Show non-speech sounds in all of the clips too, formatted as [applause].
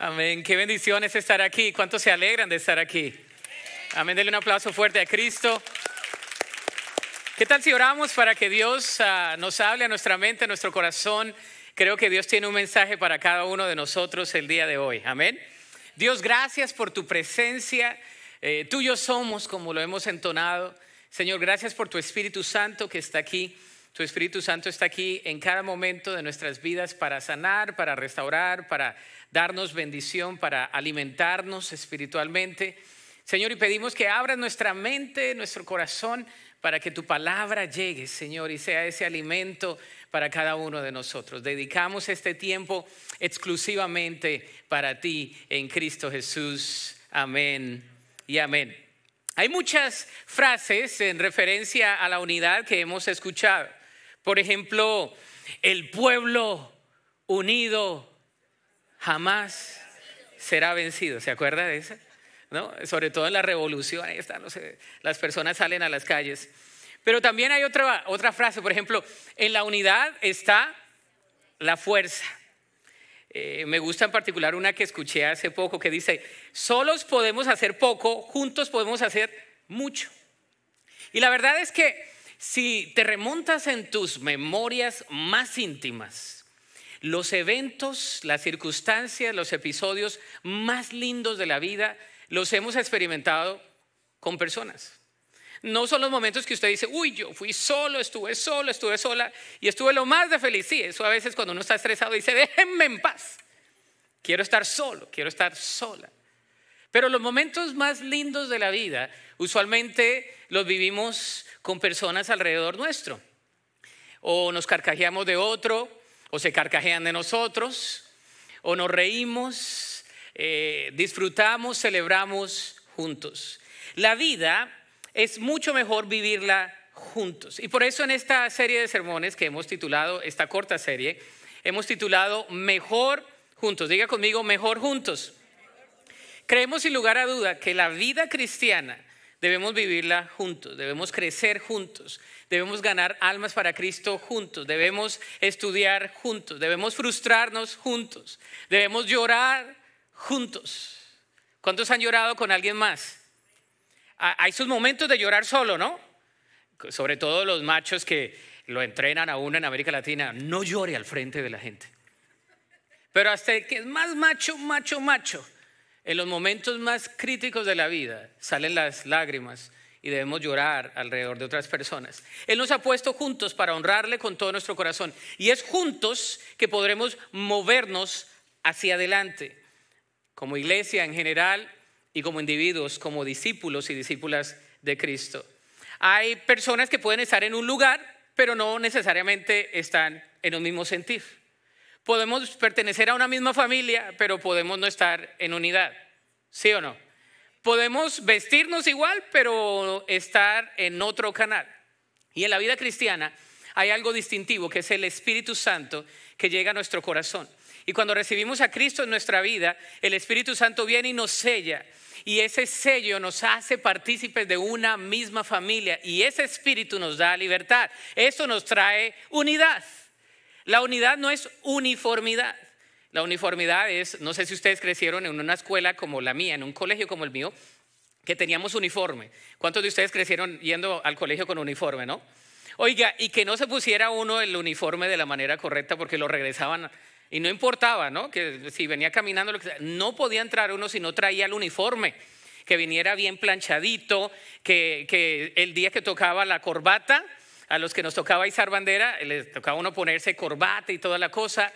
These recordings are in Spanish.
Amén. Qué bendición estar aquí. ¿Cuántos se alegran de estar aquí? Amén. Denle un aplauso fuerte a Cristo. ¿Qué tal si oramos para que Dios ah, nos hable a nuestra mente, a nuestro corazón? Creo que Dios tiene un mensaje para cada uno de nosotros el día de hoy. Amén. Dios, gracias por tu presencia. Eh, yo somos, como lo hemos entonado. Señor, gracias por tu Espíritu Santo que está aquí. Su Espíritu Santo está aquí en cada momento de nuestras vidas para sanar, para restaurar, para darnos bendición, para alimentarnos espiritualmente. Señor, y pedimos que abras nuestra mente, nuestro corazón, para que tu palabra llegue, Señor, y sea ese alimento para cada uno de nosotros. Dedicamos este tiempo exclusivamente para ti en Cristo Jesús. Amén y amén. Hay muchas frases en referencia a la unidad que hemos escuchado. Por ejemplo, el pueblo unido jamás será vencido. ¿Se acuerda de eso? ¿No? Sobre todo en la revolución, ahí están, no las personas salen a las calles. Pero también hay otra, otra frase, por ejemplo, en la unidad está la fuerza. Eh, me gusta en particular una que escuché hace poco que dice, solos podemos hacer poco, juntos podemos hacer mucho. Y la verdad es que si te remontas en tus memorias más íntimas, los eventos, las circunstancias, los episodios más lindos de la vida, los hemos experimentado con personas. No son los momentos que usted dice, uy, yo fui solo, estuve solo, estuve sola y estuve lo más de feliz. Sí, eso a veces cuando uno está estresado dice, déjenme en paz. Quiero estar solo, quiero estar sola. Pero los momentos más lindos de la vida usualmente los vivimos con personas alrededor nuestro. O nos carcajeamos de otro, o se carcajean de nosotros, o nos reímos, eh, disfrutamos, celebramos juntos. La vida es mucho mejor vivirla juntos. Y por eso en esta serie de sermones que hemos titulado, esta corta serie, hemos titulado Mejor juntos. Diga conmigo, mejor juntos. Creemos sin lugar a duda que la vida cristiana Debemos vivirla juntos, debemos crecer juntos, debemos ganar almas para Cristo juntos, debemos estudiar juntos, debemos frustrarnos juntos, debemos llorar juntos. ¿Cuántos han llorado con alguien más? Ah, hay sus momentos de llorar solo, ¿no? Sobre todo los machos que lo entrenan a uno en América Latina, no llore al frente de la gente. Pero hasta que es más macho, macho, macho, en los momentos más críticos de la vida salen las lágrimas y debemos llorar alrededor de otras personas. Él nos ha puesto juntos para honrarle con todo nuestro corazón. Y es juntos que podremos movernos hacia adelante, como iglesia en general y como individuos, como discípulos y discípulas de Cristo. Hay personas que pueden estar en un lugar, pero no necesariamente están en un mismo sentir podemos pertenecer a una misma familia, pero podemos no estar en unidad. ¿Sí o no? Podemos vestirnos igual, pero estar en otro canal. Y en la vida cristiana hay algo distintivo, que es el Espíritu Santo que llega a nuestro corazón. Y cuando recibimos a Cristo en nuestra vida, el Espíritu Santo viene y nos sella. Y ese sello nos hace partícipes de una misma familia. Y ese Espíritu nos da libertad. Eso nos trae unidad. La unidad no es uniformidad. La uniformidad es, no sé si ustedes crecieron en una escuela como la mía, en un colegio como el mío, que teníamos uniforme. ¿Cuántos de ustedes crecieron yendo al colegio con uniforme, no? Oiga, y que no se pusiera uno el uniforme de la manera correcta porque lo regresaban y no importaba, ¿no? Que si venía caminando, no podía entrar uno si no traía el uniforme, que viniera bien planchadito, que, que el día que tocaba la corbata, a los que nos tocaba izar bandera, les tocaba uno ponerse corbata y toda la cosa.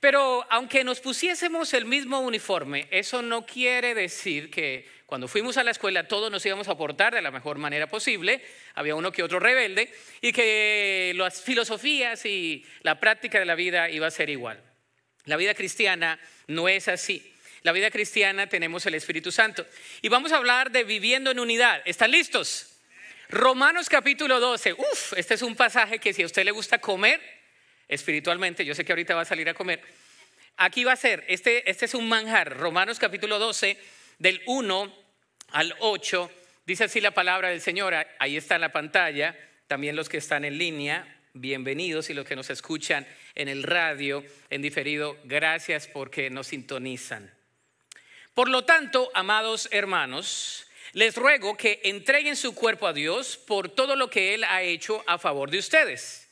Pero aunque nos pusiésemos el mismo uniforme, eso no quiere decir que cuando fuimos a la escuela todos nos íbamos a portar de la mejor manera posible, había uno que otro rebelde, y que las filosofías y la práctica de la vida iba a ser igual. La vida cristiana no es así. La vida cristiana tenemos el Espíritu Santo. Y vamos a hablar de viviendo en unidad. ¿Están listos? Romanos capítulo 12. Uf, este es un pasaje que si a usted le gusta comer espiritualmente, yo sé que ahorita va a salir a comer. Aquí va a ser, este, este es un manjar. Romanos capítulo 12, del 1 al 8. Dice así la palabra del Señor. Ahí está en la pantalla. También los que están en línea, bienvenidos y los que nos escuchan en el radio, en diferido, gracias porque nos sintonizan. Por lo tanto, amados hermanos, les ruego que entreguen su cuerpo a Dios por todo lo que Él ha hecho a favor de ustedes.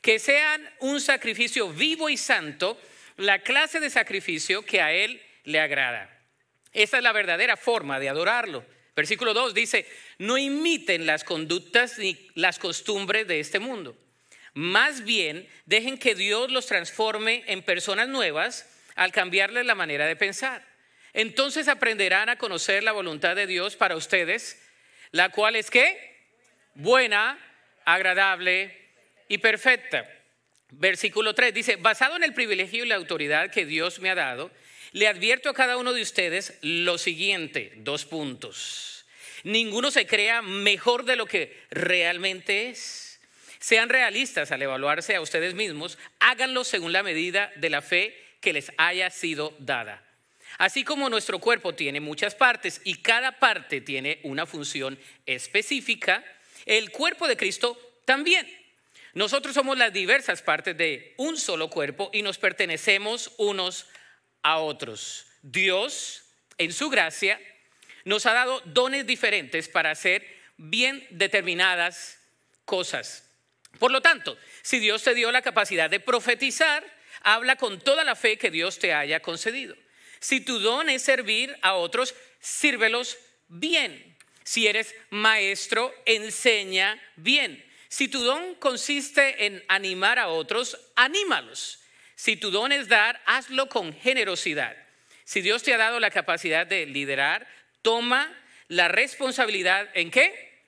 Que sean un sacrificio vivo y santo, la clase de sacrificio que a Él le agrada. Esta es la verdadera forma de adorarlo. Versículo 2 dice, no imiten las conductas ni las costumbres de este mundo. Más bien, dejen que Dios los transforme en personas nuevas al cambiarles la manera de pensar. Entonces aprenderán a conocer la voluntad de Dios para ustedes, la cual es qué? Buena, agradable y perfecta. Versículo 3 dice, basado en el privilegio y la autoridad que Dios me ha dado, le advierto a cada uno de ustedes lo siguiente, dos puntos. Ninguno se crea mejor de lo que realmente es. Sean realistas al evaluarse a ustedes mismos, háganlo según la medida de la fe que les haya sido dada. Así como nuestro cuerpo tiene muchas partes y cada parte tiene una función específica, el cuerpo de Cristo también. Nosotros somos las diversas partes de un solo cuerpo y nos pertenecemos unos a otros. Dios, en su gracia, nos ha dado dones diferentes para hacer bien determinadas cosas. Por lo tanto, si Dios te dio la capacidad de profetizar, habla con toda la fe que Dios te haya concedido. Si tu don es servir a otros, sírvelos bien. Si eres maestro, enseña bien. Si tu don consiste en animar a otros, anímalos. Si tu don es dar, hazlo con generosidad. Si Dios te ha dado la capacidad de liderar, toma la responsabilidad en qué?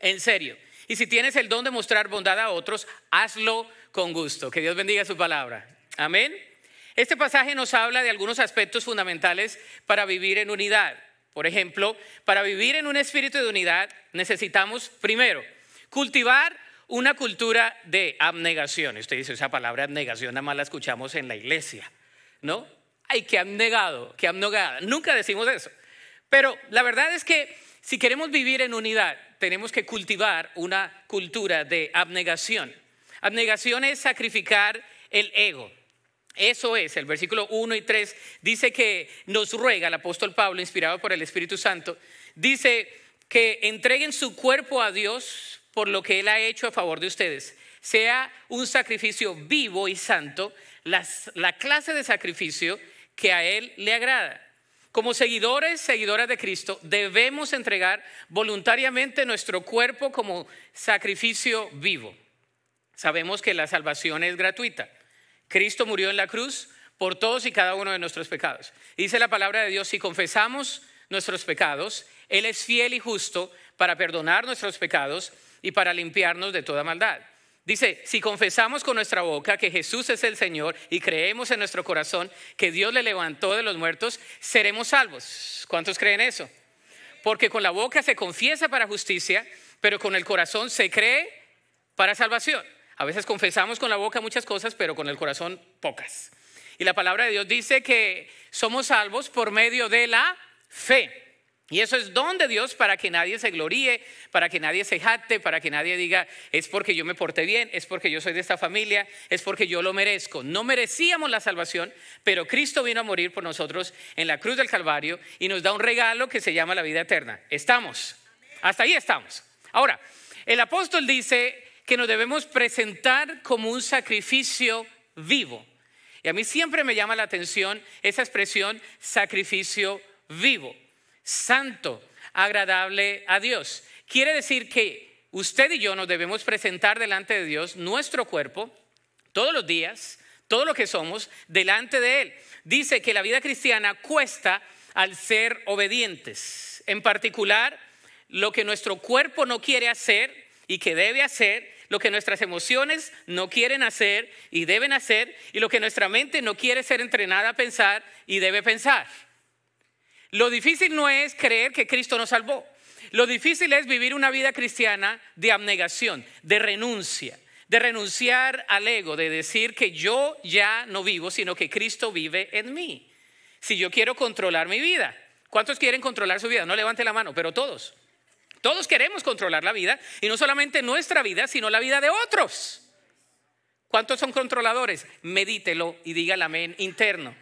En serio. Y si tienes el don de mostrar bondad a otros, hazlo con gusto. Que Dios bendiga su palabra. Amén. Este pasaje nos habla de algunos aspectos fundamentales para vivir en unidad. Por ejemplo, para vivir en un espíritu de unidad necesitamos, primero, cultivar una cultura de abnegación. Usted dice, esa palabra abnegación nada más la escuchamos en la iglesia, ¿no? Ay, que abnegado, que abnegada. Nunca decimos eso. Pero la verdad es que si queremos vivir en unidad, tenemos que cultivar una cultura de abnegación. Abnegación es sacrificar el ego. Eso es, el versículo 1 y 3 dice que nos ruega el apóstol Pablo, inspirado por el Espíritu Santo, dice que entreguen su cuerpo a Dios por lo que Él ha hecho a favor de ustedes. Sea un sacrificio vivo y santo, la clase de sacrificio que a Él le agrada. Como seguidores, seguidoras de Cristo, debemos entregar voluntariamente nuestro cuerpo como sacrificio vivo. Sabemos que la salvación es gratuita Cristo murió en la cruz por todos y cada uno de nuestros pecados. Dice la palabra de Dios, si confesamos nuestros pecados, Él es fiel y justo para perdonar nuestros pecados y para limpiarnos de toda maldad. Dice, si confesamos con nuestra boca que Jesús es el Señor y creemos en nuestro corazón que Dios le levantó de los muertos, seremos salvos. ¿Cuántos creen eso? Porque con la boca se confiesa para justicia, pero con el corazón se cree para salvación. A veces confesamos con la boca muchas cosas, pero con el corazón pocas. Y la palabra de Dios dice que somos salvos por medio de la fe. Y eso es don de Dios para que nadie se gloríe, para que nadie se jate, para que nadie diga, es porque yo me porté bien, es porque yo soy de esta familia, es porque yo lo merezco. No merecíamos la salvación, pero Cristo vino a morir por nosotros en la cruz del Calvario y nos da un regalo que se llama la vida eterna. Estamos. Hasta ahí estamos. Ahora, el apóstol dice, que nos debemos presentar como un sacrificio vivo. Y a mí siempre me llama la atención esa expresión sacrificio vivo, santo, agradable a Dios. Quiere decir que usted y yo nos debemos presentar delante de Dios nuestro cuerpo todos los días, todo lo que somos, delante de Él. Dice que la vida cristiana cuesta al ser obedientes. En particular, lo que nuestro cuerpo no quiere hacer y que debe hacer lo que nuestras emociones no quieren hacer y deben hacer, y lo que nuestra mente no quiere ser entrenada a pensar y debe pensar. Lo difícil no es creer que Cristo nos salvó. Lo difícil es vivir una vida cristiana de abnegación, de renuncia, de renunciar al ego, de decir que yo ya no vivo, sino que Cristo vive en mí. Si yo quiero controlar mi vida, ¿cuántos quieren controlar su vida? No levante la mano, pero todos. Todos queremos controlar la vida y no solamente nuestra vida, sino la vida de otros. ¿Cuántos son controladores? Medítelo y diga el amén interno.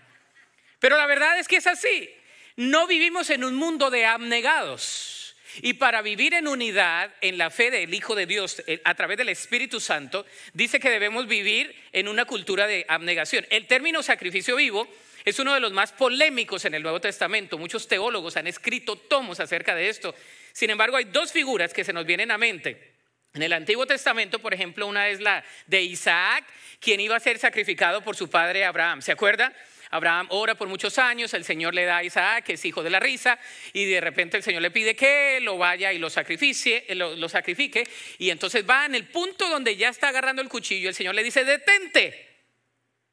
Pero la verdad es que es así. No vivimos en un mundo de abnegados. Y para vivir en unidad en la fe del Hijo de Dios eh, a través del Espíritu Santo, dice que debemos vivir en una cultura de abnegación. El término sacrificio vivo es uno de los más polémicos en el Nuevo Testamento. Muchos teólogos han escrito tomos acerca de esto. Sin embargo, hay dos figuras que se nos vienen a mente. En el Antiguo Testamento, por ejemplo, una es la de Isaac, quien iba a ser sacrificado por su padre Abraham. ¿Se acuerda? Abraham ora por muchos años, el Señor le da a Isaac, que es hijo de la risa, y de repente el Señor le pide que lo vaya y lo, eh, lo sacrifique, y entonces va en el punto donde ya está agarrando el cuchillo, el Señor le dice, detente,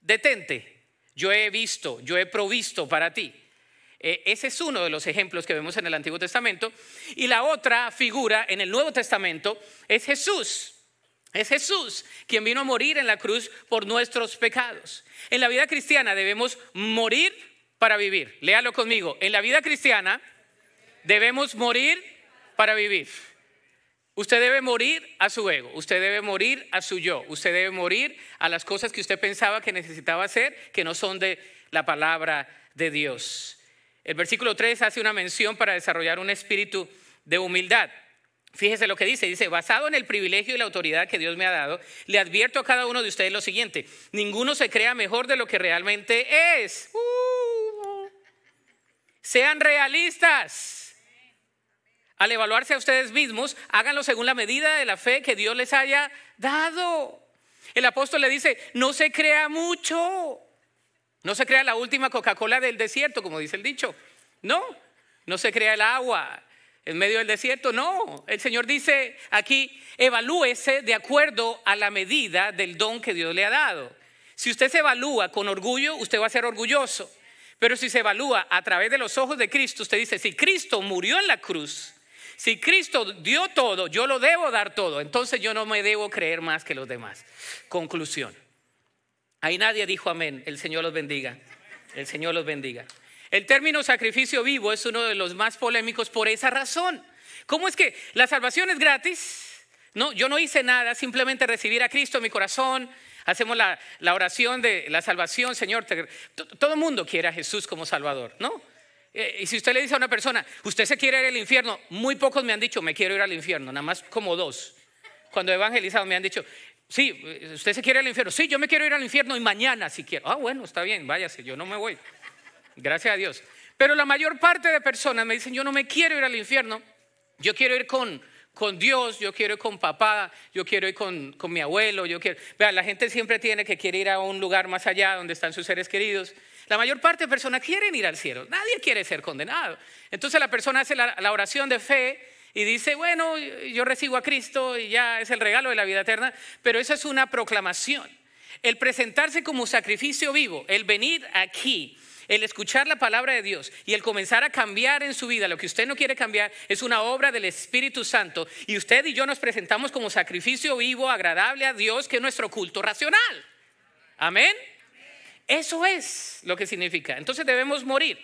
detente, yo he visto, yo he provisto para ti. Eh, ese es uno de los ejemplos que vemos en el Antiguo Testamento. Y la otra figura en el Nuevo Testamento es Jesús. Es Jesús quien vino a morir en la cruz por nuestros pecados. En la vida cristiana debemos morir para vivir. Léalo conmigo. En la vida cristiana debemos morir para vivir. Usted debe morir a su ego, usted debe morir a su yo, usted debe morir a las cosas que usted pensaba que necesitaba hacer, que no son de la palabra de Dios. El versículo 3 hace una mención para desarrollar un espíritu de humildad. Fíjese lo que dice, dice, basado en el privilegio y la autoridad que Dios me ha dado, le advierto a cada uno de ustedes lo siguiente, ninguno se crea mejor de lo que realmente es. Uh. sean realistas. Al evaluarse a ustedes mismos, háganlo según la medida de la fe que Dios les haya dado. El apóstol le dice, no se crea mucho. No se crea la última Coca-Cola del desierto, como dice el dicho. No, no se crea el agua en medio del desierto. No, el Señor dice aquí, evalúese de acuerdo a la medida del don que Dios le ha dado. Si usted se evalúa con orgullo, usted va a ser orgulloso. Pero si se evalúa a través de los ojos de Cristo, usted dice, si Cristo murió en la cruz, si Cristo dio todo, yo lo debo dar todo, entonces yo no me debo creer más que los demás. Conclusión. Ahí nadie dijo amén. El Señor los bendiga. El Señor los bendiga. El término sacrificio vivo es uno de los más polémicos por esa razón. ¿Cómo es que la salvación es gratis? No, yo no hice nada, simplemente recibir a Cristo en mi corazón. Hacemos la, oración de la salvación, Señor. todo el mundo quiere a Jesús como Salvador, ¿no? Eh, y si usted le dice a una persona, usted se quiere ir al infierno, muy pocos me han dicho, me quiero ir al infierno, nada más como dos. Cuando evangelizado me han dicho, Sí, usted se quiere ir al infierno. Sí, yo me quiero ir al infierno y mañana si quiero. Ah, bueno, está bien, váyase, yo no me voy. Gracias a Dios. Pero la mayor parte de personas me dicen, yo no me quiero ir al infierno, yo quiero ir con, con Dios, yo quiero ir con papá, yo quiero ir con, mi abuelo, yo quiero... Vean, la gente siempre tiene que quiere ir a un lugar más allá donde están sus seres queridos. La mayor parte de personas quieren ir al cielo, nadie quiere ser condenado. Entonces la persona hace la oración de fe y dice, bueno, yo recibo a Cristo y ya es el regalo de la vida eterna, pero eso es una proclamación. El presentarse como sacrificio vivo, el venir aquí, el escuchar la palabra de Dios y el comenzar a cambiar en su vida lo que usted no quiere cambiar es una obra del Espíritu Santo. Y usted y yo nos presentamos como sacrificio vivo, agradable a Dios, que es nuestro culto racional. Amén. Eso es lo que significa. Entonces debemos morir.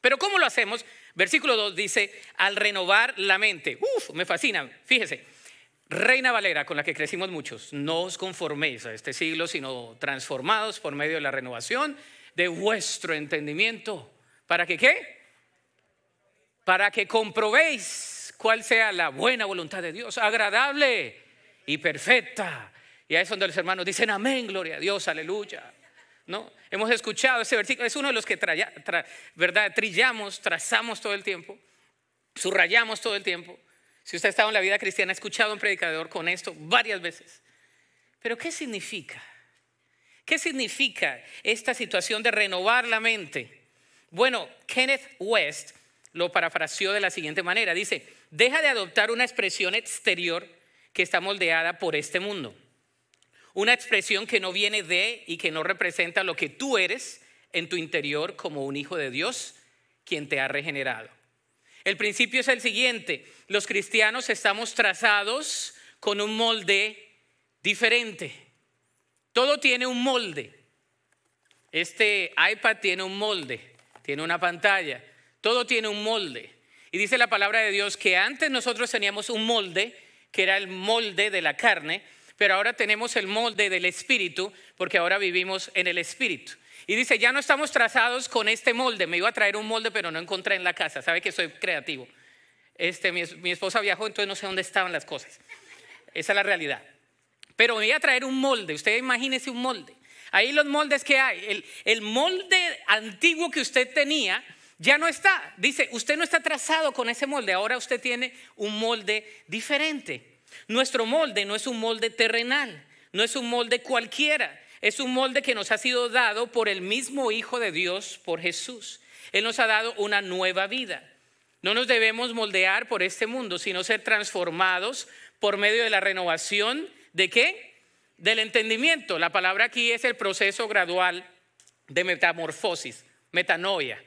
Pero ¿cómo lo hacemos? Versículo 2 dice, al renovar la mente. Uf, me fascina, fíjese. Reina Valera, con la que crecimos muchos, no os conforméis a este siglo, sino transformados por medio de la renovación de vuestro entendimiento. ¿Para que qué? Para que comprobéis cuál sea la buena voluntad de Dios, agradable y perfecta. Y ahí es donde los hermanos dicen, amén, gloria a Dios, aleluya. ¿no? Hemos escuchado ese versículo, es uno de los que trillamos, trazamos todo el tiempo, subrayamos todo el tiempo. Si usted ha estado en la vida cristiana, ha escuchado un predicador con esto varias veces. Pero ¿qué significa? ¿Qué significa esta situación de renovar la mente? Bueno, Kenneth West lo parafraseó de la siguiente manera. Dice, deja de adoptar una expresión exterior que está moldeada por este mundo. Una expresión que no viene de y que no representa lo que tú eres en tu interior como un hijo de Dios, quien te ha regenerado. El principio es el siguiente, los cristianos estamos trazados con un molde diferente. Todo tiene un molde. Este iPad tiene un molde, tiene una pantalla, todo tiene un molde. Y dice la palabra de Dios que antes nosotros teníamos un molde, que era el molde de la carne, pero ahora tenemos el molde del Espíritu, porque ahora vivimos en el Espíritu. Y dice, ya no estamos trazados con este molde. Me iba a traer un molde, pero no encontré en la casa. Sabe que soy creativo. Este, mi, esposa viajó, entonces no sé dónde estaban las cosas. Esa es la realidad. Pero me iba a traer un molde. Usted imagínese un molde. Ahí los moldes que hay. el molde antiguo que usted tenía ya no está. Dice, usted no está trazado con ese molde. Ahora usted tiene un molde diferente. Nuestro molde no es un molde terrenal, no es un molde cualquiera, es un molde que nos ha sido dado por el mismo Hijo de Dios, por Jesús. Él nos ha dado una nueva vida. No nos debemos moldear por este mundo, sino ser transformados por medio de la renovación de qué? Del entendimiento. La palabra aquí es el proceso gradual de metamorfosis, metanoia.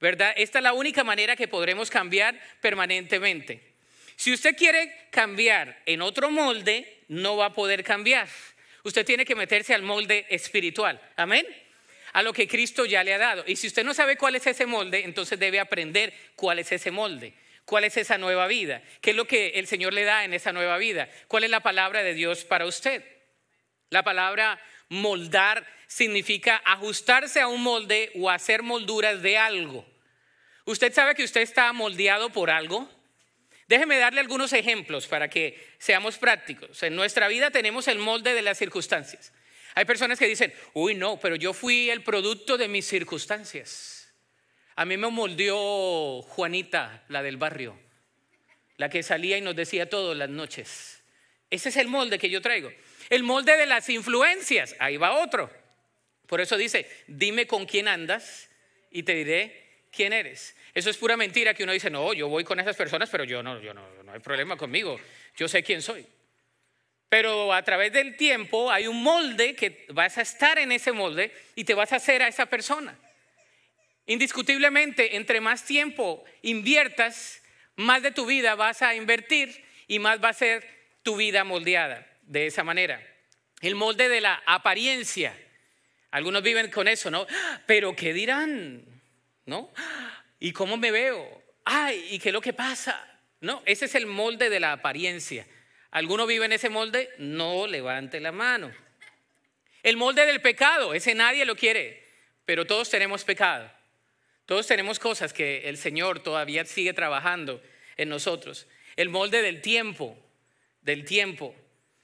¿Verdad? Esta es la única manera que podremos cambiar permanentemente. Si usted quiere cambiar en otro molde, no va a poder cambiar. Usted tiene que meterse al molde espiritual. Amén. A lo que Cristo ya le ha dado. Y si usted no sabe cuál es ese molde, entonces debe aprender cuál es ese molde. ¿Cuál es esa nueva vida? ¿Qué es lo que el Señor le da en esa nueva vida? ¿Cuál es la palabra de Dios para usted? La palabra moldar significa ajustarse a un molde o hacer molduras de algo. ¿Usted sabe que usted está moldeado por algo? Déjeme darle algunos ejemplos para que seamos prácticos. En nuestra vida tenemos el molde de las circunstancias. Hay personas que dicen, uy, no, pero yo fui el producto de mis circunstancias. A mí me moldeó Juanita, la del barrio, la que salía y nos decía todas las noches. Ese es el molde que yo traigo. El molde de las influencias, ahí va otro. Por eso dice, dime con quién andas y te diré quién eres. Eso es pura mentira que uno dice, no, yo voy con esas personas, pero yo no, yo no, no hay problema conmigo, yo sé quién soy. Pero a través del tiempo hay un molde que vas a estar en ese molde y te vas a hacer a esa persona. Indiscutiblemente, entre más tiempo inviertas, más de tu vida vas a invertir y más va a ser tu vida moldeada de esa manera. El molde de la apariencia. Algunos viven con eso, ¿no? ¡Ah! Pero ¿qué dirán? ¿No? ¿Y cómo me veo? ¡Ay! ¿Y qué es lo que pasa? No, ese es el molde de la apariencia. ¿Alguno vive en ese molde? No levante la mano. El molde del pecado, ese nadie lo quiere, pero todos tenemos pecado. Todos tenemos cosas que el Señor todavía sigue trabajando en nosotros. El molde del tiempo, del tiempo.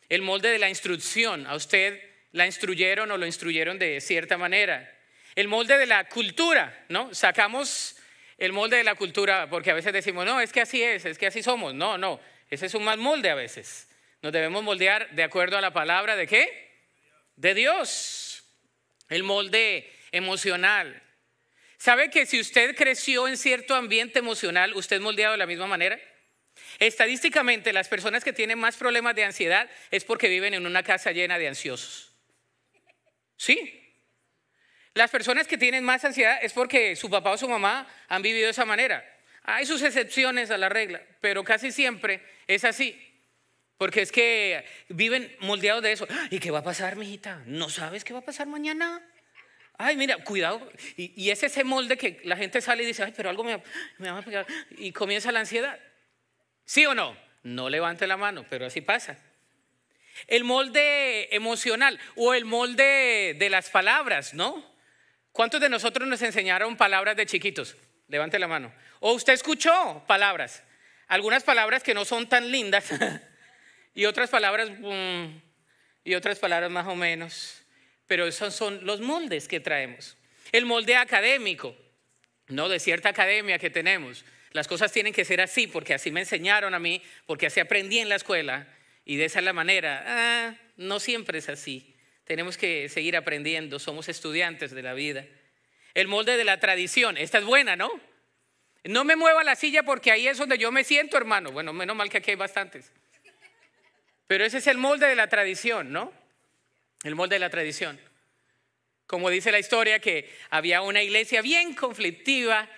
El molde de la instrucción. A usted la instruyeron o lo instruyeron de cierta manera. El molde de la cultura, ¿no? Sacamos el molde de la cultura, porque a veces decimos, no, es que así es, es que así somos. No, no, ese es un mal molde a veces. Nos debemos moldear de acuerdo a la palabra de qué? De Dios. El molde emocional. ¿Sabe que si usted creció en cierto ambiente emocional, usted moldeado de la misma manera? Estadísticamente, las personas que tienen más problemas de ansiedad es porque viven en una casa llena de ansiosos. ¿Sí? Las personas que tienen más ansiedad es porque su papá o su mamá han vivido de esa manera. Hay sus excepciones a la regla, pero casi siempre es así. Porque es que viven moldeados de eso. Ah, ¿Y qué va a pasar, mijita? ¿No sabes qué va a pasar mañana? Ay, mira, cuidado. Y, es ese molde que la gente sale y dice, ay, pero algo me, me va a Y comienza la ansiedad. ¿Sí o no? No levante la mano, pero así pasa. El molde emocional o el molde de las palabras, ¿no? ¿Cuántos de nosotros nos enseñaron palabras de chiquitos? Levante la mano. O usted escuchó palabras. Algunas palabras que no son tan lindas [laughs] y otras palabras mm, y otras palabras más o menos. Pero esos son los moldes que traemos. El molde académico, no de cierta academia que tenemos. Las cosas tienen que ser así porque así me enseñaron a mí, porque así aprendí en la escuela y de esa la manera. Ah, no siempre es así. Tenemos que seguir aprendiendo, somos estudiantes de la vida. El molde de la tradición, esta es buena, ¿no? No me mueva la silla porque ahí es donde yo me siento, hermano. Bueno, menos mal que aquí hay bastantes. Pero ese es el molde de la tradición, ¿no? El molde de la tradición. Como dice la historia que había una iglesia bien conflictiva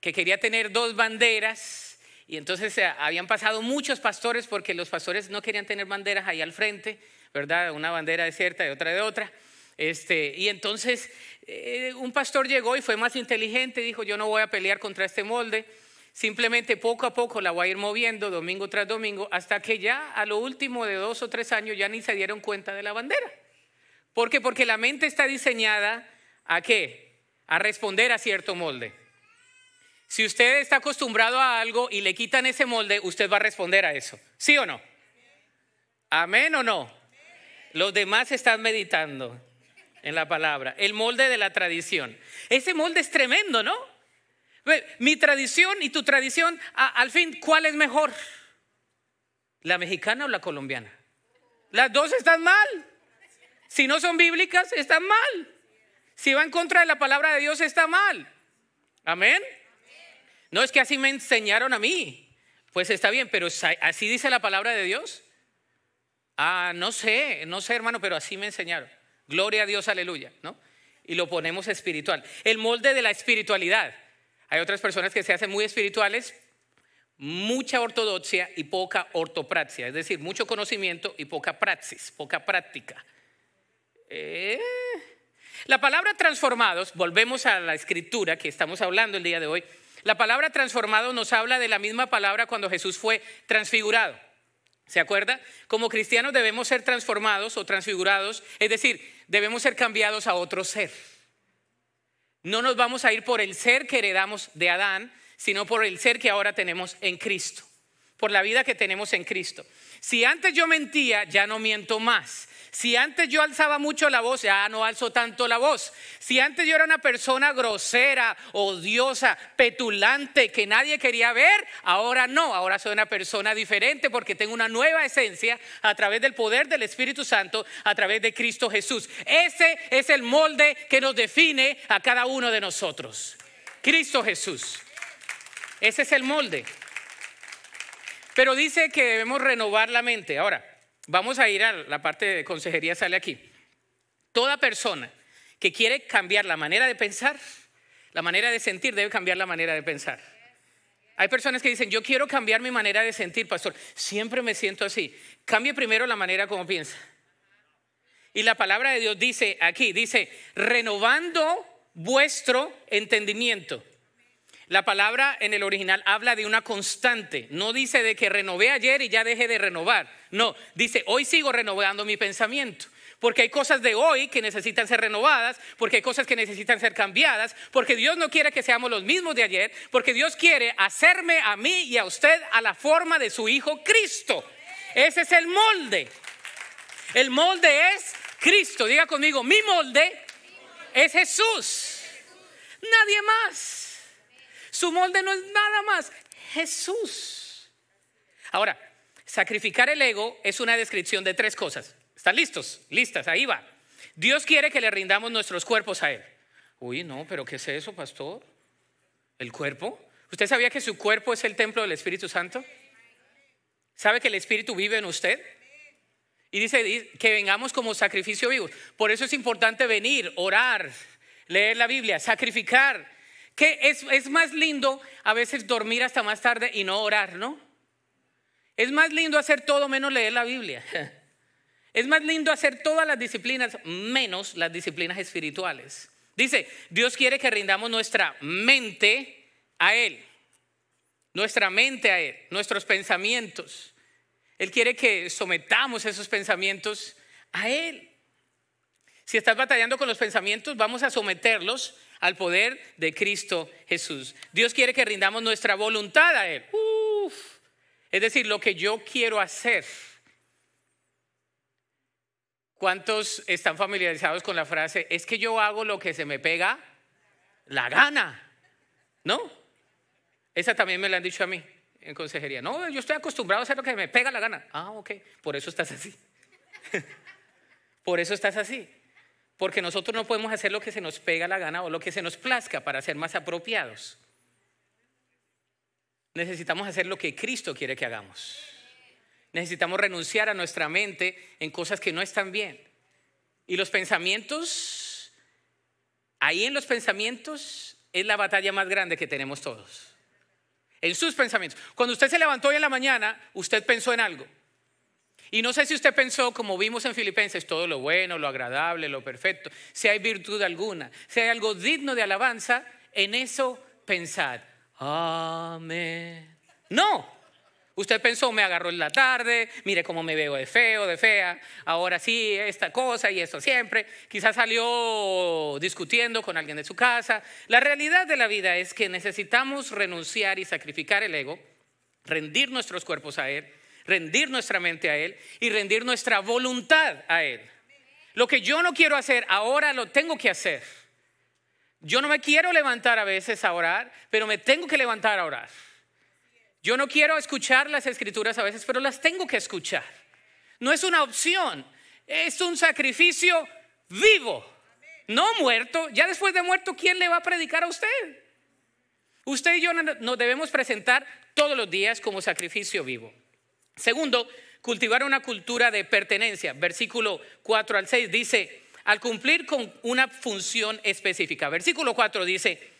que quería tener dos banderas y entonces eh, habían pasado muchos pastores porque los pastores no querían tener banderas ahí al frente ¿verdad? Una bandera de cierta y otra de otra. Este, y entonces eh, un pastor llegó y fue más inteligente, dijo, yo no voy a pelear contra este molde, simplemente poco a poco la voy a ir moviendo domingo tras domingo, hasta que ya a lo último de dos o tres años ya ni se dieron cuenta de la bandera. ¿Por qué? Porque la mente está diseñada a qué? A responder a cierto molde. Si usted está acostumbrado a algo y le quitan ese molde, usted va a responder a eso. ¿Sí o no? Amén o no. Los demás están meditando en la palabra. El molde de la tradición. Ese molde es tremendo, ¿no? Mi tradición y tu tradición, al fin, ¿cuál es mejor? ¿La mexicana o la colombiana? Las dos están mal. Si no son bíblicas, están mal. Si va en contra de la palabra de Dios, está mal. Amén. No es que así me enseñaron a mí. Pues está bien, pero así dice la palabra de Dios. Ah, no sé, no sé hermano, pero así me enseñaron. Gloria a Dios, aleluya, ¿no? Y lo ponemos espiritual. El molde de la espiritualidad. Hay otras personas que se hacen muy espirituales, mucha ortodoxia y poca ortopraxia, es decir, mucho conocimiento y poca praxis, poca práctica. Eh, la palabra transformados, volvemos a la escritura que estamos hablando el día de hoy, la palabra transformado nos habla de la misma palabra cuando Jesús fue transfigurado. ¿Se acuerda? Como cristianos debemos ser transformados o transfigurados, es decir, debemos ser cambiados a otro ser. No nos vamos a ir por el ser que heredamos de Adán, sino por el ser que ahora tenemos en Cristo, por la vida que tenemos en Cristo. Si antes yo mentía, ya no miento más. Si antes yo alzaba mucho la voz, ya no alzo tanto la voz. Si antes yo era una persona grosera, odiosa, petulante, que nadie quería ver, ahora no, ahora soy una persona diferente porque tengo una nueva esencia a través del poder del Espíritu Santo, a través de Cristo Jesús. Ese es el molde que nos define a cada uno de nosotros. Cristo Jesús. Ese es el molde. Pero dice que debemos renovar la mente. Ahora, vamos a ir a la parte de consejería, sale aquí. Toda persona que quiere cambiar la manera de pensar, la manera de sentir, debe cambiar la manera de pensar. Hay personas que dicen, yo quiero cambiar mi manera de sentir, pastor. Siempre me siento así. Cambie primero la manera como piensa. Y la palabra de Dios dice aquí, dice, renovando vuestro entendimiento. La palabra en el original habla de una constante, no dice de que renové ayer y ya dejé de renovar, no, dice hoy sigo renovando mi pensamiento. Porque hay cosas de hoy que necesitan ser renovadas, porque hay cosas que necesitan ser cambiadas, porque Dios no quiere que seamos los mismos de ayer, porque Dios quiere hacerme a mí y a usted a la forma de su Hijo Cristo. Ese es el molde. El molde es Cristo. Diga conmigo, mi molde es Jesús. Nadie más. Su molde no es nada más Jesús. Ahora, sacrificar el ego es una descripción de tres cosas. ¿Están listos? Listas, ahí va. Dios quiere que le rindamos nuestros cuerpos a Él. Uy, no, pero ¿qué es eso, pastor? ¿El cuerpo? ¿Usted sabía que su cuerpo es el templo del Espíritu Santo? ¿Sabe que el Espíritu vive en usted? Y dice que vengamos como sacrificio vivo. Por eso es importante venir, orar, leer la Biblia, sacrificar que es, es más lindo a veces dormir hasta más tarde y no orar, ¿no? Es más lindo hacer todo menos leer la Biblia. [laughs] Es más lindo hacer todas las disciplinas menos las disciplinas espirituales. Dice, Dios quiere que rindamos nuestra mente a Él, nuestra mente a Él, nuestros pensamientos. Él quiere que sometamos esos pensamientos a Él. Si estás batallando con los pensamientos, vamos a someterlos al poder de Cristo Jesús. Dios quiere que rindamos nuestra voluntad a Él. Es decir, lo que yo quiero hacer. ¿Cuántos están familiarizados con la frase, es que yo hago lo que se me pega la gana? ¿No? Esa también me la han dicho a mí en consejería. No, yo estoy acostumbrado a hacer lo que me pega la gana. Ah, ok, por eso estás así. [laughs] por eso estás así porque nosotros no podemos hacer lo que se nos pega la gana o lo que se nos plazca para ser más apropiados. Necesitamos hacer lo que Cristo quiere que hagamos. Necesitamos renunciar a nuestra mente en cosas que no están bien. Y los pensamientos, ahí en los pensamientos es la batalla más grande que tenemos todos. En sus pensamientos. Cuando usted se levantó hoy en la mañana, usted pensó en algo. Y no sé si usted pensó, como vimos en Filipenses, todo lo bueno, lo agradable, lo perfecto, si hay virtud alguna, si hay algo digno de alabanza, en eso pensad. Amén. No. Usted pensó, me agarró en la tarde, mire cómo me veo de feo, de fea, ahora sí, esta cosa y eso siempre. Quizás salió discutiendo con alguien de su casa. La realidad de la vida es que necesitamos renunciar y sacrificar el ego, rendir nuestros cuerpos a Él rendir nuestra mente a Él y rendir nuestra voluntad a Él. Lo que yo no quiero hacer, ahora lo tengo que hacer. Yo no me quiero levantar a veces a orar, pero me tengo que levantar a orar. Yo no quiero escuchar las escrituras a veces, pero las tengo que escuchar. No es una opción, es un sacrificio vivo, no muerto. Ya después de muerto, ¿quién le va a predicar a usted? Usted y yo nos debemos presentar todos los días como sacrificio vivo. Segundo, cultivar una cultura de pertenencia. Versículo 4 al 6 dice, al cumplir con una función específica. Versículo 4 dice,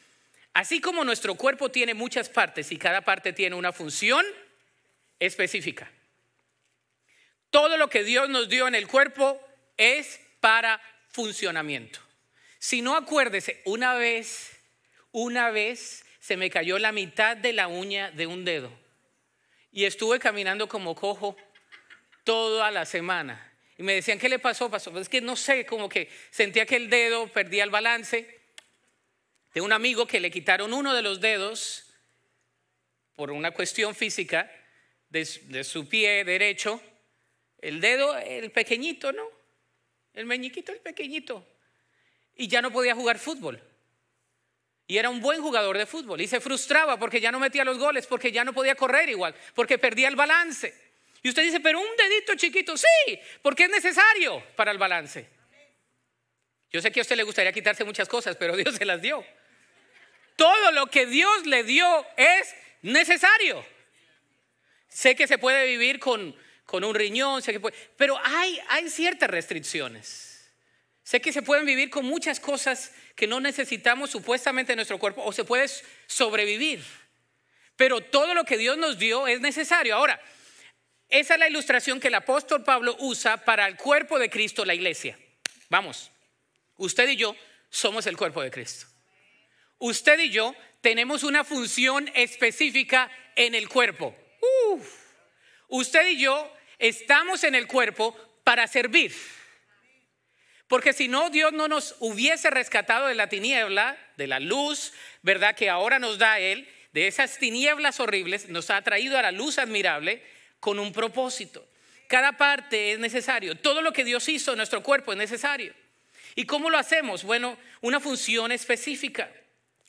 así como nuestro cuerpo tiene muchas partes y cada parte tiene una función específica. Todo lo que Dios nos dio en el cuerpo es para funcionamiento. Si no acuérdese, una vez, una vez se me cayó la mitad de la uña de un dedo. Y estuve caminando como cojo toda la semana. Y me decían, ¿qué le pasó? Pasó. Es que no sé, como que sentía que el dedo perdía el balance. De un amigo que le quitaron uno de los dedos por una cuestión física de, de su pie derecho. El dedo, el pequeñito, ¿no? El meñiquito, el pequeñito. Y ya no podía jugar fútbol. Y era un buen jugador de fútbol y se frustraba porque ya no metía los goles, porque ya no podía correr igual, porque perdía el balance. Y usted dice, pero un dedito chiquito, sí, porque es necesario para el balance. Yo sé que a usted le gustaría quitarse muchas cosas, pero [laughs] Dios se las dio. Todo lo que Dios le dio es necesario. Sé que se puede vivir con, un riñón, sé que puede, pero hay, hay ciertas restricciones. Sé que se pueden vivir con muchas cosas que no necesitamos supuestamente en nuestro cuerpo o se puede sobrevivir. Pero todo lo que Dios nos dio es necesario. Ahora, esa es la ilustración que el apóstol Pablo usa para el cuerpo de Cristo, la iglesia. Vamos, usted y yo somos el cuerpo de Cristo. Usted y yo tenemos una función específica en el cuerpo. Usted y yo estamos en el cuerpo para servir. Porque si no, Dios no nos hubiese rescatado de la tiniebla, de la luz, ¿verdad? Que ahora nos da Él, de esas tinieblas horribles, nos ha traído a la luz admirable con un propósito. Cada parte es necesario. Todo lo que Dios hizo en nuestro cuerpo es necesario. ¿Y cómo lo hacemos? Bueno, una función específica.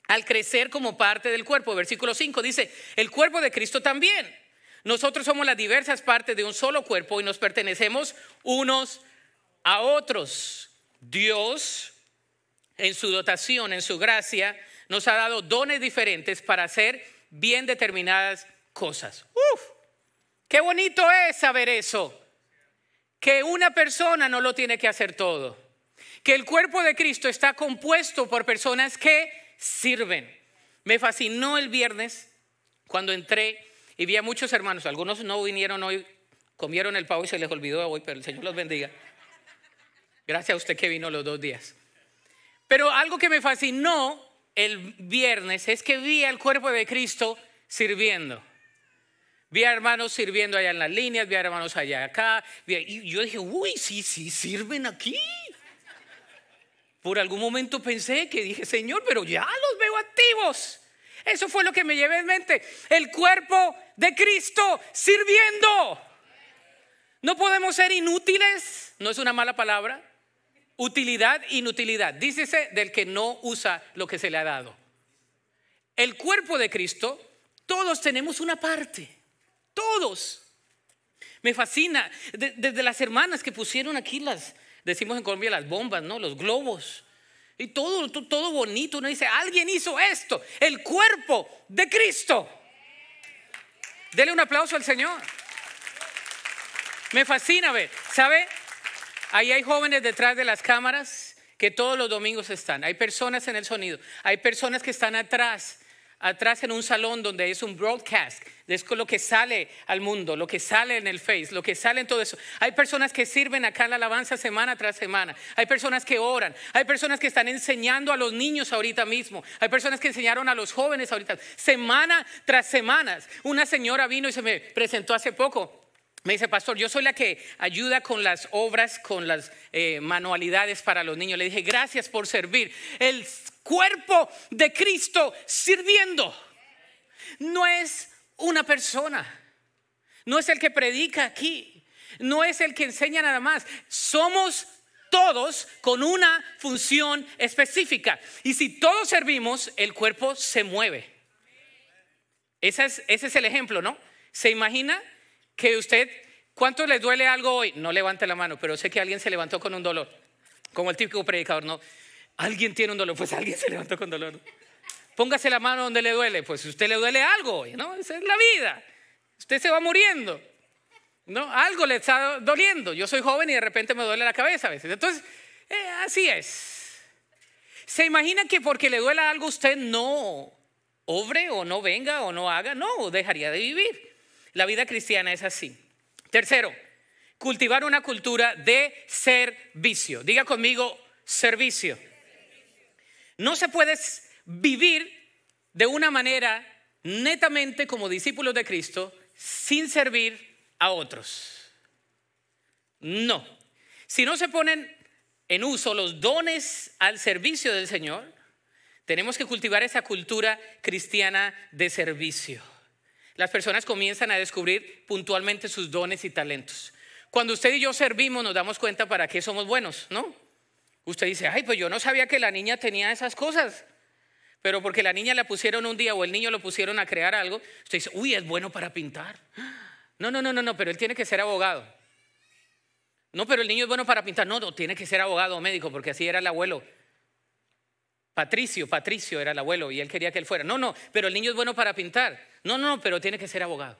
Al crecer como parte del cuerpo, versículo 5 dice, el cuerpo de Cristo también. Nosotros somos las diversas partes de un solo cuerpo y nos pertenecemos unos a otros. Dios, en su dotación, en su gracia, nos ha dado dones diferentes para hacer bien determinadas cosas. ¡Uf! ¡Qué bonito es saber eso! Que una persona no lo tiene que hacer todo. Que el cuerpo de Cristo está compuesto por personas que sirven. Me fascinó el viernes cuando entré y vi a muchos hermanos. Algunos no vinieron hoy, comieron el pavo y se les olvidó hoy, pero el Señor los bendiga. Gracias a usted que vino los dos días. Pero algo que me fascinó el viernes es que vi al cuerpo de Cristo sirviendo. Vi hermanos sirviendo allá en las líneas, vi a hermanos allá acá. y yo dije, uy, sí, sí, sirven aquí. Por algún momento pensé que dije, Señor, pero ya los veo activos. Eso fue lo que me llevé en mente. El cuerpo de Cristo sirviendo. No podemos ser inútiles, no es una mala palabra. Utilidad, inutilidad. Dícese del que no usa lo que se le ha dado. El cuerpo de Cristo, todos tenemos una parte. Todos. Me fascina. desde las hermanas que pusieron aquí las, decimos en Colombia, las bombas, ¿no? Los globos. Y todo, todo bonito. Uno dice, alguien hizo esto. El cuerpo de Cristo. Dele un aplauso al Señor. Me fascina ver. ¿Sabe? Ahí hay jóvenes detrás de las cámaras que todos los domingos están. Hay personas en el sonido. Hay personas que están atrás, atrás en un salón donde es un broadcast. Es lo que sale al mundo, lo que sale en el Face, lo que sale en todo eso. Hay personas que sirven acá en la alabanza semana tras semana. Hay personas que oran. Hay personas que están enseñando a los niños ahorita mismo. Hay personas que enseñaron a los jóvenes ahorita. Semana tras semana. Una señora vino y se me presentó hace poco me dice, pastor, yo soy la que ayuda con las obras, con las eh, manualidades para los niños. Le dije, gracias por servir. El cuerpo de Cristo sirviendo. No es una persona. No es el que predica aquí. No es el que enseña nada más. Somos todos con una función específica. Y si todos servimos, el cuerpo se mueve. es, ese es el ejemplo, ¿no? ¿Se imagina que usted, ¿cuánto le duele algo hoy? No levante la mano, pero sé que alguien se levantó con un dolor. Como el típico predicador, no. Alguien tiene un dolor, pues alguien [laughs] se levantó con dolor. Póngase la mano donde le duele, pues si usted le duele algo hoy, ¿no? Esa es la vida. Usted se va muriendo. ¿No? Algo le está doliendo. Yo soy joven y de repente me duele la cabeza a veces. Entonces, eh, así es. ¿Se imagina que porque le duela algo usted no obre o no venga o no haga? No, dejaría de vivir. La vida cristiana es así. Tercero, cultivar una cultura de servicio. Diga conmigo, servicio. No se puede vivir de una manera netamente como discípulos de Cristo sin servir a otros. No. Si no se ponen en uso los dones al servicio del Señor, tenemos que cultivar esa cultura cristiana de servicio. Las personas comienzan a descubrir puntualmente sus dones y talentos. Cuando usted y yo servimos nos damos cuenta para qué somos buenos, ¿no? Usted dice, ay, pues yo no sabía que la niña tenía esas cosas, pero porque la niña la pusieron un día o el niño lo pusieron a crear algo, usted dice, uy, es bueno para pintar. No, no, no, no, no, pero él tiene que ser abogado. No, pero el niño es bueno para pintar. No, no, tiene que ser abogado o médico, porque así era el abuelo. Patricio, Patricio era el abuelo y él quería que él fuera. No, no, pero el niño es bueno para pintar. No, no, no, pero tiene que ser abogado.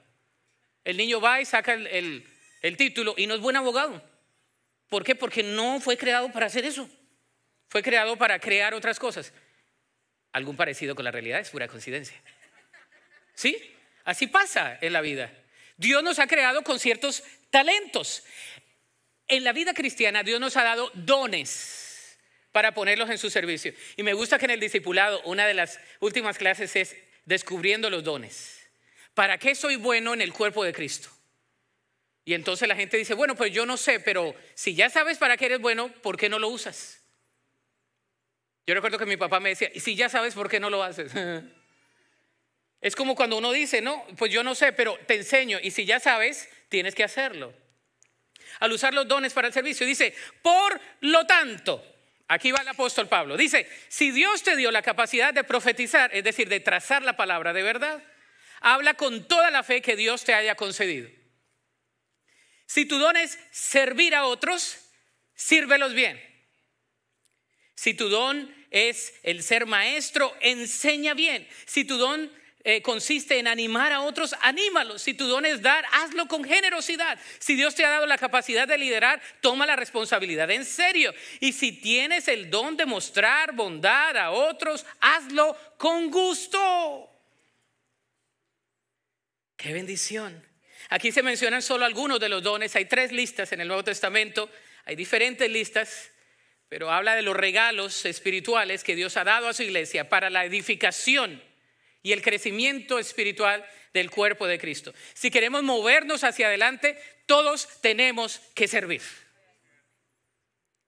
El niño va y saca el, título y no es buen abogado. ¿Por qué? Porque no fue creado para hacer eso. Fue creado para crear otras cosas. Algún parecido con la realidad es pura coincidencia. ¿Sí? Así pasa en la vida. Dios nos ha creado con ciertos talentos. En la vida cristiana Dios nos ha dado dones para ponerlos en su servicio. Y me gusta que en el discipulado, una de las últimas clases es descubriendo los dones. ¿Para qué soy bueno en el cuerpo de Cristo? Y entonces la gente dice, bueno, pues yo no sé, pero si ya sabes para qué eres bueno, ¿por qué no lo usas? Yo recuerdo que mi papá me decía, si ya sabes por qué no lo haces. [laughs] es como cuando uno dice, no, pues yo no sé, pero te enseño, y si ya sabes, tienes que hacerlo. Al usar los dones para el servicio, dice, por lo tanto, Aquí va el apóstol Pablo. Dice, si Dios te dio la capacidad de profetizar, es decir, de trazar la palabra de verdad, habla con toda la fe que Dios te haya concedido. Si tu don es servir a otros, sírvelos bien. Si tu don es el ser maestro, enseña bien. Si tu don eh, consiste en animar a otros, anímalos. Si tu don es dar, hazlo con generosidad. Si Dios te ha dado la capacidad de liderar, toma la responsabilidad en serio. Y si tienes el don de mostrar bondad a otros, hazlo con gusto. ¡Qué bendición! Aquí se mencionan solo algunos de los dones. Hay tres listas en el Nuevo Testamento. Hay diferentes listas, pero habla de los regalos espirituales que Dios ha dado a su iglesia para la edificación y el crecimiento espiritual del cuerpo de Cristo. Si queremos movernos hacia adelante, todos tenemos que servir.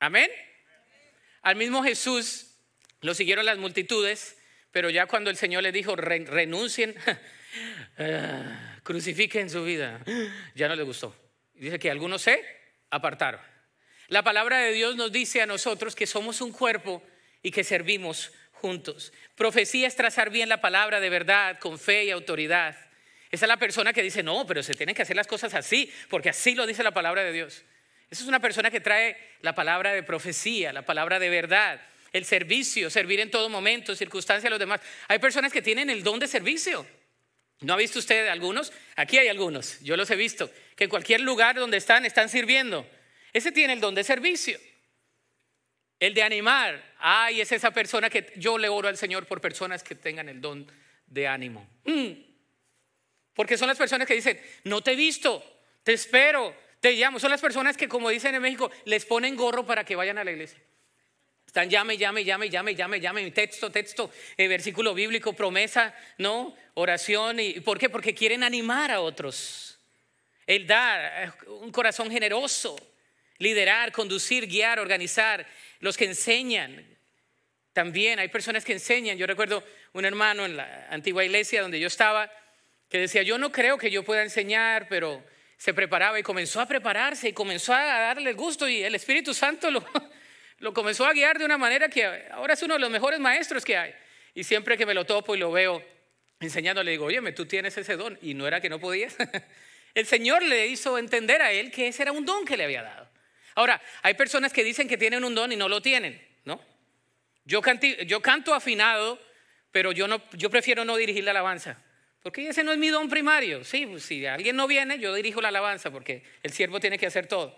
Amén. Al mismo Jesús lo siguieron las multitudes, pero ya cuando el Señor le dijo, renuncien, [laughs] eh, crucifiquen su vida, [gasps] ya no le gustó. Dice que algunos se apartaron. La palabra de Dios nos dice a nosotros que somos un cuerpo y que servimos juntos. Profecía es trazar bien la palabra de verdad, con fe y autoridad. Esa es la persona que dice, no, pero se tienen que hacer las cosas así, porque así lo dice la palabra de Dios. Esa es una persona que trae la palabra de profecía, la palabra de verdad, el servicio, servir en todo momento, circunstancia a los demás. Hay personas que tienen el don de servicio. ¿No ha visto usted algunos? Aquí hay algunos, yo los he visto, que en cualquier lugar donde están, están sirviendo. Ese tiene el don de servicio. El de animar. Ay, es esa persona que yo le oro al Señor por personas que tengan el don de ánimo. Mm. Porque son las personas que dicen, no te he visto, te espero, te llamo. Son las personas que, como dicen en México, les ponen gorro para que vayan a la iglesia. Están llame, llame, llame, llame, llame, llame, texto, texto, eh, versículo bíblico, promesa, ¿no? Oración. ¿Y por qué? Porque quieren animar a otros. El dar, eh, un corazón generoso, liderar, conducir, guiar, organizar, los que enseñan. También hay personas que enseñan. Yo recuerdo un hermano en la antigua iglesia donde yo estaba que decía, yo no creo que yo pueda enseñar, pero se preparaba y comenzó a prepararse y comenzó a darle el gusto y el Espíritu Santo lo, [laughs] comenzó a guiar de una manera que ahora es uno de los mejores maestros que hay. Y siempre que me lo topo y lo veo enseñando, le digo, oye, tú tienes ese don. Y no era que no podías. [laughs] El Señor le hizo entender a él que ese era un don que le había dado. Ahora, hay personas que dicen que tienen un don y no lo tienen, ¿no? Yo, canto afinado, pero yo, yo prefiero no dirigir la alabanza, porque ese no es mi don primario. Sí, pues, si alguien no viene, yo dirijo la alabanza, porque el siervo tiene que hacer todo.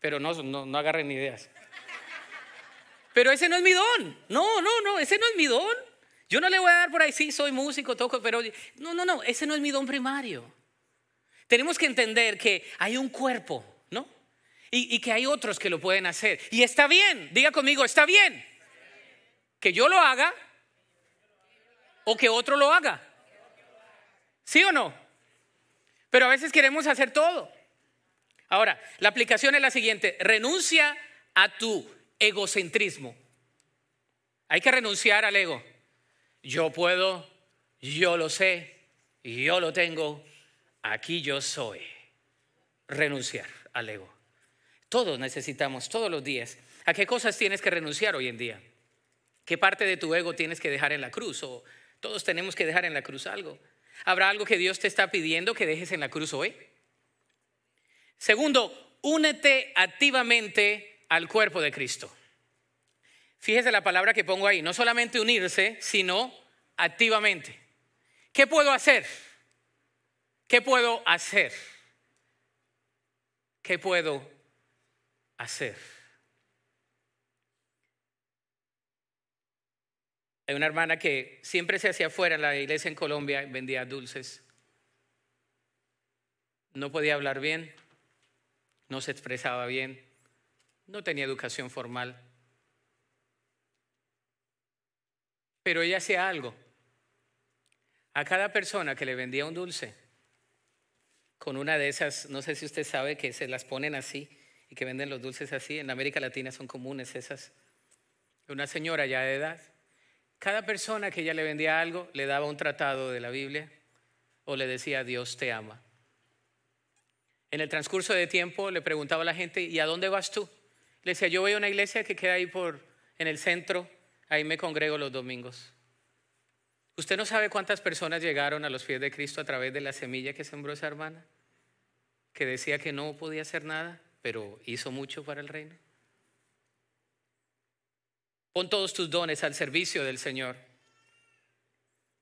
Pero no, no, no agarren ideas. Pero ese no es mi don. No, no, no, ese no es mi don. Yo no le voy a dar por ahí, sí, soy músico, toco, pero no, no, no, ese no es mi don primario. Tenemos que entender que hay un cuerpo y, que hay otros que lo pueden hacer. Y está bien, diga conmigo, está bien. Que yo lo haga o que otro lo haga. ¿Sí o no? Pero a veces queremos hacer todo. Ahora, la aplicación es la siguiente. Renuncia a tu egocentrismo. Hay que renunciar al ego. Yo puedo, yo lo sé, yo lo tengo, aquí yo soy. Renunciar al ego. Todos necesitamos, todos los días. ¿A qué cosas tienes que renunciar hoy en día? ¿Qué parte de tu ego tienes que dejar en la cruz? O todos tenemos que dejar en la cruz algo. ¿Habrá algo que Dios te está pidiendo que dejes en la cruz hoy? Segundo, únete activamente al cuerpo de Cristo. Fíjese la palabra que pongo ahí, no solamente unirse, sino activamente. ¿Qué puedo hacer? ¿Qué puedo hacer? ¿Qué puedo hacer. Hay una hermana que siempre se hacía afuera en la iglesia en Colombia, vendía dulces. No podía hablar bien, no se expresaba bien, no tenía educación formal. Pero ella hacía algo. A cada persona que le vendía un dulce, con una de esas, no sé si usted sabe que se las ponen así y que venden los dulces así. En América Latina son comunes esas. Una señora ya de edad. Cada persona que ella le vendía algo le daba un tratado de la Biblia o le decía Dios te ama. En el transcurso de tiempo le preguntaba a la gente, ¿y a dónde vas tú? Le decía, yo voy a una iglesia que queda ahí por, en el centro, ahí me congrego los domingos. Usted no sabe cuántas personas llegaron a los pies de Cristo a través de la semilla que sembró esa hermana, que decía que no podía hacer nada, pero ¿hizo mucho para el reino? Pon todos tus dones al servicio del Señor.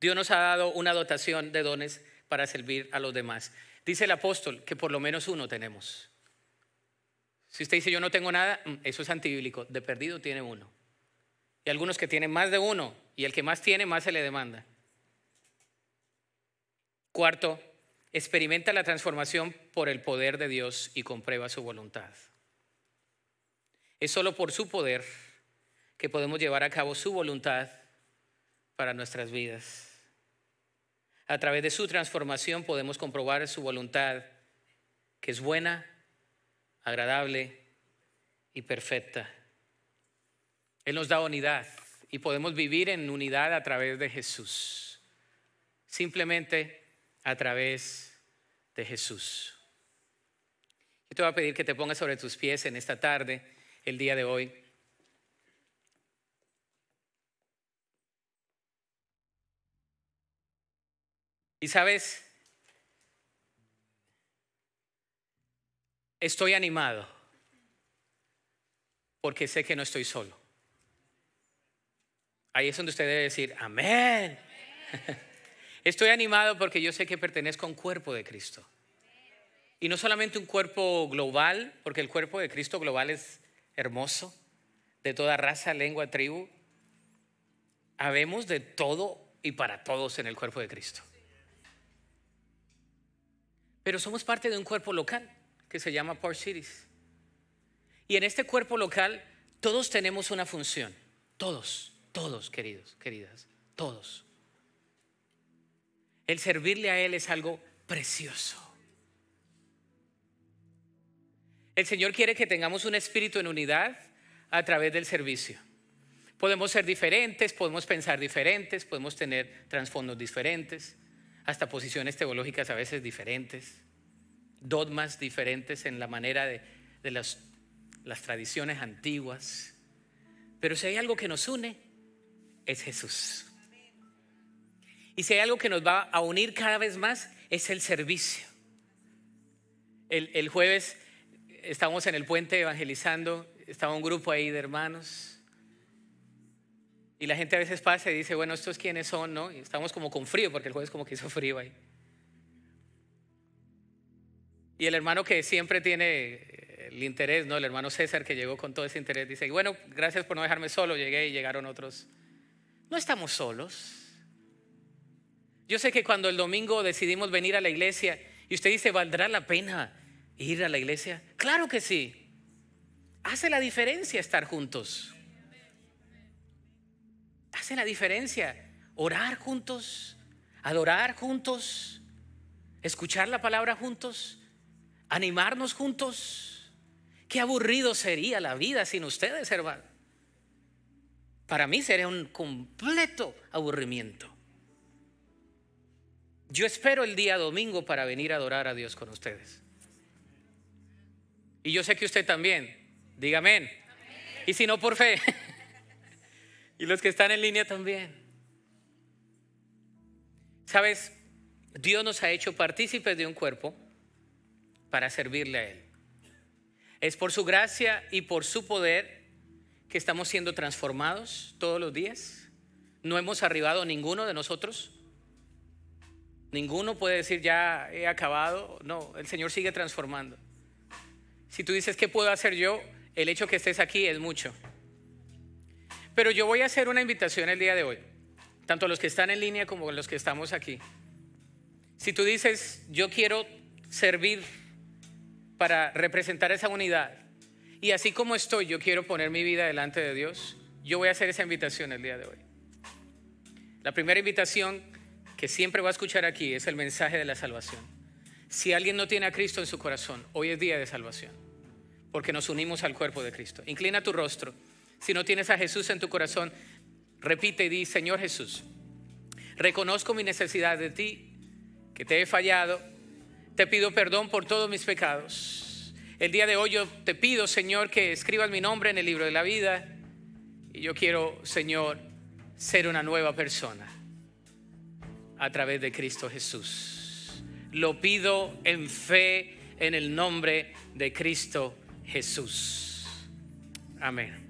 Dios nos ha dado una dotación de dones para servir a los demás. Dice el apóstol que por lo menos uno tenemos. Si usted dice yo no tengo nada, mm, eso es antibíblico. De perdido tiene uno. Y algunos que tienen más de uno, y el que más tiene, más se le demanda. Cuarto, experimenta la transformación por el poder de Dios y comprueba su voluntad. Es solo por su poder que podemos llevar a cabo su voluntad para nuestras vidas. A través de su transformación podemos comprobar su voluntad, que es buena, agradable y perfecta. Él nos da unidad y podemos vivir en unidad a través de Jesús. Simplemente a través de Jesús. Yo te voy a pedir que te pongas sobre tus pies en esta tarde, el día de hoy. Y sabes, estoy animado porque sé que no estoy solo. Ahí es donde usted debe decir, amén. amén. Estoy animado porque yo sé que pertenezco a un cuerpo de Cristo. Y no solamente un cuerpo global, porque el cuerpo de Cristo global es hermoso, de toda raza, lengua, tribu. Habemos de todo y para todos en el cuerpo de Cristo. Pero somos parte de un cuerpo local que se llama Port Cities. Y en este cuerpo local todos tenemos una función. Todos, todos, queridos, queridas, todos. El servirle a Él es algo precioso. El Señor quiere que tengamos un espíritu en unidad a través del servicio. Podemos ser diferentes, podemos pensar diferentes, podemos tener trasfondos diferentes, hasta posiciones teológicas a veces diferentes, dogmas diferentes en la manera de, las tradiciones antiguas. Pero si hay algo que nos une, es Jesús. Y si hay algo que nos va a unir cada vez más, es el servicio. El, jueves estábamos en el puente evangelizando, estaba un grupo ahí de hermanos. Y la gente a veces pasa y dice, bueno, ¿estos quiénes son? ¿No? Y estamos como con frío, porque el jueves como que hizo frío ahí. Y el hermano que siempre tiene eh, el interés, ¿no? El hermano César que llegó con todo ese interés, dice, bueno, gracias por no dejarme solo, llegué y llegaron otros. No estamos solos. Yo sé que cuando el domingo decidimos venir a la iglesia y usted dice, ¿valdrá la pena ir a la iglesia? Claro que sí. Hace la diferencia estar juntos. Hace la diferencia orar juntos, adorar juntos, escuchar la palabra juntos, animarnos juntos. Qué aburrido sería la vida sin ustedes, hermano. Para mí sería un completo aburrimiento. Yo espero el día domingo para venir a adorar a Dios con ustedes. Y yo sé que usted también. Diga amén. Y si no, por fe. [laughs] y los que están en línea también. Sabes, Dios nos ha hecho partícipes de un cuerpo para servirle a Él. Es por su gracia y por su poder que estamos siendo transformados todos los días. No hemos arribado ninguno de nosotros Ninguno puede decir, ya he acabado. No, el Señor sigue transformando. Si tú dices, ¿qué puedo hacer yo? El hecho que estés aquí es mucho. Pero yo voy a hacer una invitación el día de hoy, tanto a los que están en línea como a los que estamos aquí. Si tú dices, yo quiero servir para representar esa unidad, y así como estoy, yo quiero poner mi vida delante de Dios, yo voy a hacer esa invitación el día de hoy. La primera invitación que siempre va a escuchar aquí es el mensaje de la salvación. Si alguien no tiene a Cristo en su corazón, hoy es día de salvación, porque nos unimos al cuerpo de Cristo. Inclina tu rostro. Si no tienes a Jesús en tu corazón, repite y di, Señor Jesús, reconozco mi necesidad de ti, que te he fallado, te pido perdón por todos mis pecados. El día de hoy yo te pido, Señor, que escribas mi nombre en el libro de la vida. Y yo quiero, Señor, ser una nueva persona a través de Cristo Jesús. Lo pido en fe en el nombre de Cristo Jesús. Amén.